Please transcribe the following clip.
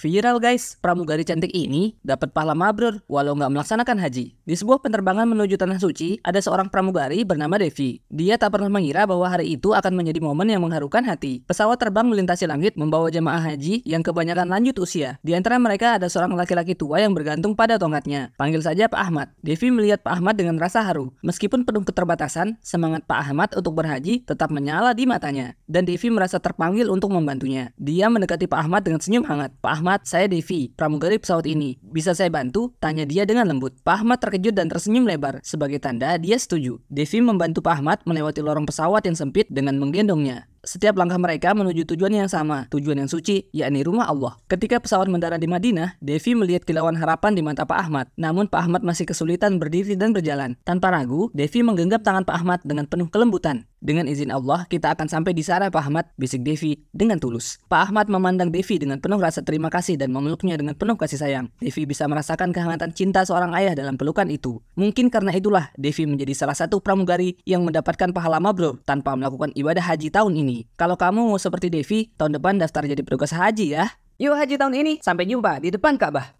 Viral guys, pramugari cantik ini dapat pahala mabrur walau nggak melaksanakan haji. Di sebuah penerbangan menuju Tanah Suci, ada seorang pramugari bernama Devi. Dia tak pernah mengira bahwa hari itu akan menjadi momen yang mengharukan hati. Pesawat terbang melintasi langit membawa jemaah haji yang kebanyakan lanjut usia. Di antara mereka ada seorang laki-laki tua yang bergantung pada tongkatnya. Panggil saja Pak Ahmad. Devi melihat Pak Ahmad dengan rasa haru. Meskipun penuh keterbatasan, semangat Pak Ahmad untuk berhaji tetap menyala di matanya. Dan Devi merasa terpanggil untuk membantunya. Dia mendekati Pak Ahmad dengan senyum hangat. Pak Ahmad Ahmad, saya Devi, pramugari pesawat ini. Bisa saya bantu? Tanya dia dengan lembut. Pak Ahmad terkejut dan tersenyum lebar. Sebagai tanda, dia setuju. Devi membantu Pak Ahmad melewati lorong pesawat yang sempit dengan menggendongnya setiap langkah mereka menuju tujuan yang sama, tujuan yang suci, yakni rumah Allah. Ketika pesawat mendarat di Madinah, Devi melihat kilauan harapan di mata Pak Ahmad. Namun Pak Ahmad masih kesulitan berdiri dan berjalan. Tanpa ragu, Devi menggenggam tangan Pak Ahmad dengan penuh kelembutan. Dengan izin Allah, kita akan sampai di sana Pak Ahmad, bisik Devi dengan tulus. Pak Ahmad memandang Devi dengan penuh rasa terima kasih dan memeluknya dengan penuh kasih sayang. Devi bisa merasakan kehangatan cinta seorang ayah dalam pelukan itu. Mungkin karena itulah Devi menjadi salah satu pramugari yang mendapatkan pahala mabrur tanpa melakukan ibadah haji tahun ini. Kalau kamu mau seperti Devi, tahun depan daftar jadi petugas haji ya. Yuk haji tahun ini. Sampai jumpa di depan Ka'bah.